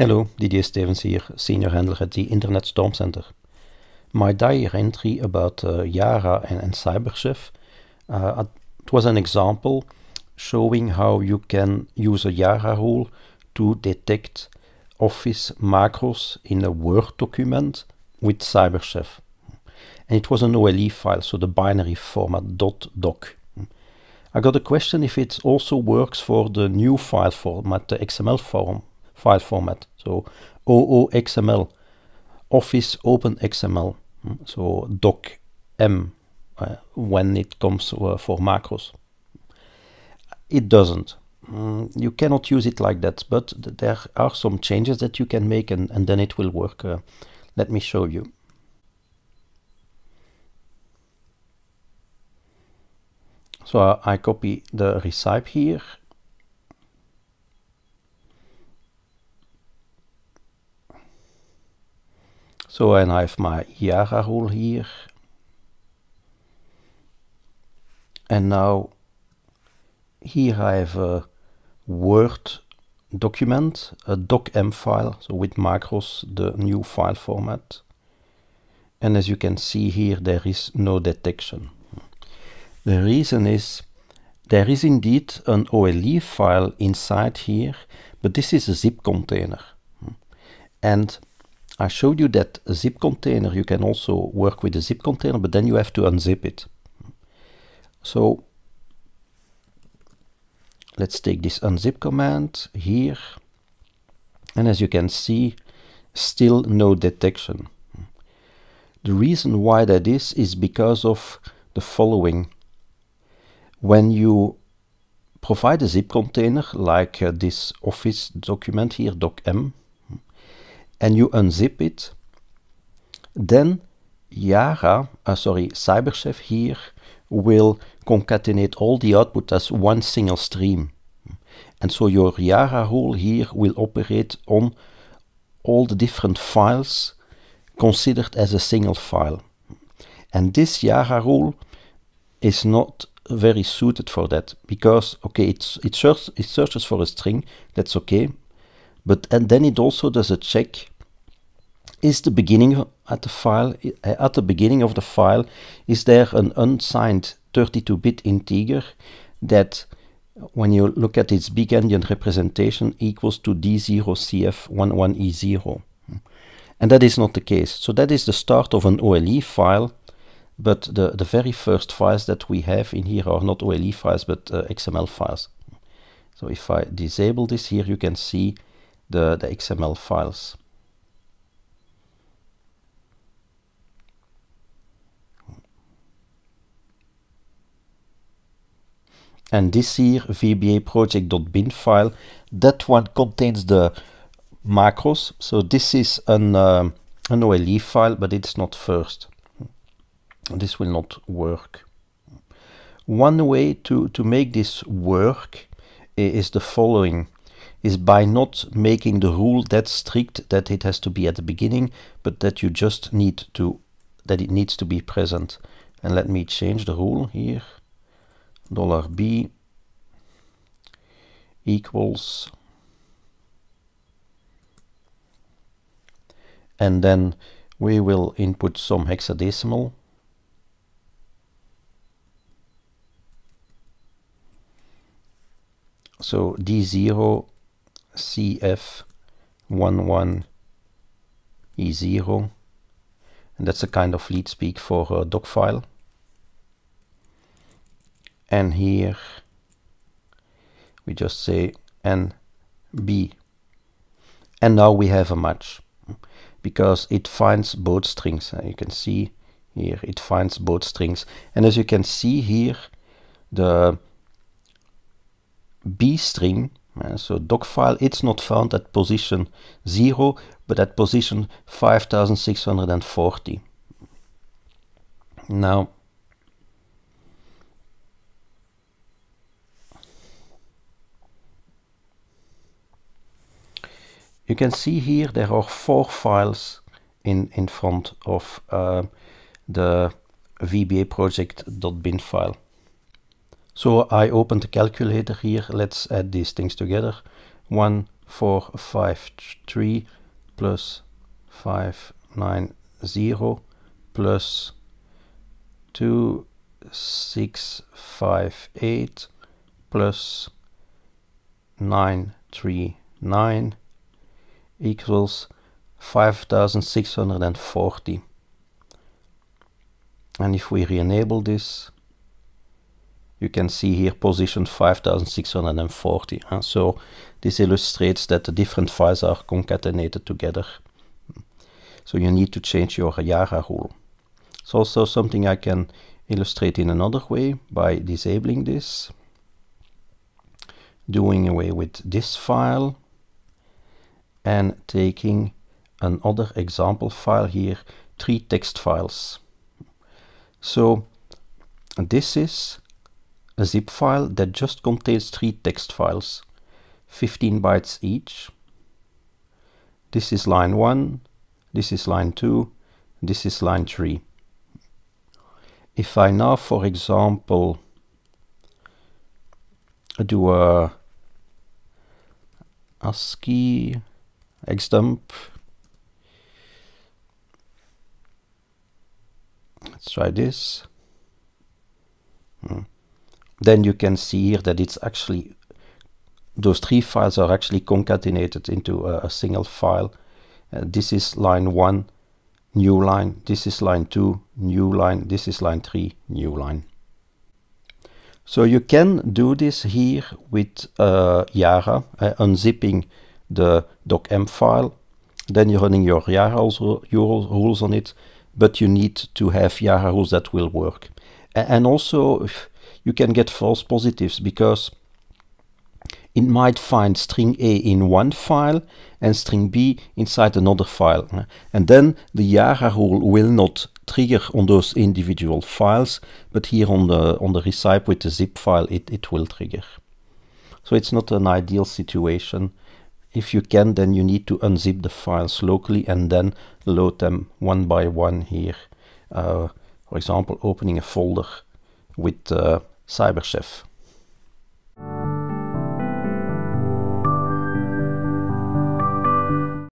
Hello, Didier Stevens here, senior handler at the Internet Storm Center. My diary entry about uh, Yara and, and CyberChef, uh, it was an example showing how you can use a Yara rule to detect Office macros in a Word document with CyberChef. And it was an OLE file, so the binary format .doc. I got a question if it also works for the new file format, the XML form, file format. So OOXML, Office Open XML hmm, so docm uh, when it comes uh, for macros. It doesn't. Mm, you cannot use it like that, but th there are some changes that you can make and, and then it will work. Uh, let me show you. So I copy the recipe here So, and I have my Yara rule here. And now here I have a Word document, a docm file, so with macros, the new file format. And as you can see here, there is no detection. The reason is there is indeed an OLE file inside here, but this is a zip container. And I showed you that a zip container, you can also work with a zip container, but then you have to unzip it. So let's take this unzip command here. And as you can see, still no detection. The reason why that is, is because of the following. When you provide a zip container like uh, this office document here, docm, and you unzip it, then Yara, uh, sorry, CyberChef here will concatenate all the output as one single stream. And so your Yara rule here will operate on all the different files considered as a single file. And this Yara rule is not very suited for that because okay it, it, search, it searches for a string that's okay but and then it also does a check. Is the beginning at the file eh, at the beginning of the file is there an unsigned 32-bit integer that when you look at its big endian representation equals to d0cf11e0 and that is not the case so that is the start of an OLE file but the, the very first files that we have in here are not OLE files but uh, XML files so if I disable this here you can see the, the XML files. And this here, VBA project.bin file, that one contains the macros. So this is an, uh, an OLE file, but it's not first. This will not work. One way to, to make this work is the following is by not making the rule that strict that it has to be at the beginning, but that you just need to, that it needs to be present. And let me change the rule here. Dollar $B equals, and then we will input some hexadecimal. So D0 CF11E0. And that's a kind of lead speak for a doc file. And here we just say NB. And now we have a match because it finds both strings. You can see here it finds both strings. And as you can see here, the B string uh, so file it's not found at position 0, but at position 5640. Now, you can see here there are four files in, in front of uh, the vba project.bin file. So I open the calculator here. Let's add these things together. 1, 4, 5, 3 plus 5, 9, 0 plus 2, 6, 5, 8 plus 9, 3, 9 equals 5640. And if we re-enable this, you can see here position 5640. Uh, so this illustrates that the different files are concatenated together. So you need to change your Yara rule. It's also something I can illustrate in another way by disabling this, doing away with this file, and taking another example file here, three text files. So this is a zip file that just contains three text files, 15 bytes each. This is line 1, this is line 2, this is line 3. If I now, for example, do a ASCII xdump, let's try this. Hmm then you can see here that it's actually those three files are actually concatenated into a, a single file. Uh, this is line 1, new line, this is line 2, new line, this is line 3, new line. So you can do this here with uh, Yara, uh, unzipping the docm file, then you're running your Yara rules on it, but you need to have Yara rules that will work. And also, you can get false positives because it might find string A in one file and string B inside another file. And then the Yara rule will not trigger on those individual files, but here on the, on the recipe with the zip file, it, it will trigger. So it's not an ideal situation. If you can, then you need to unzip the files locally and then load them one by one here. Uh, for example, opening a folder with uh, CyberChef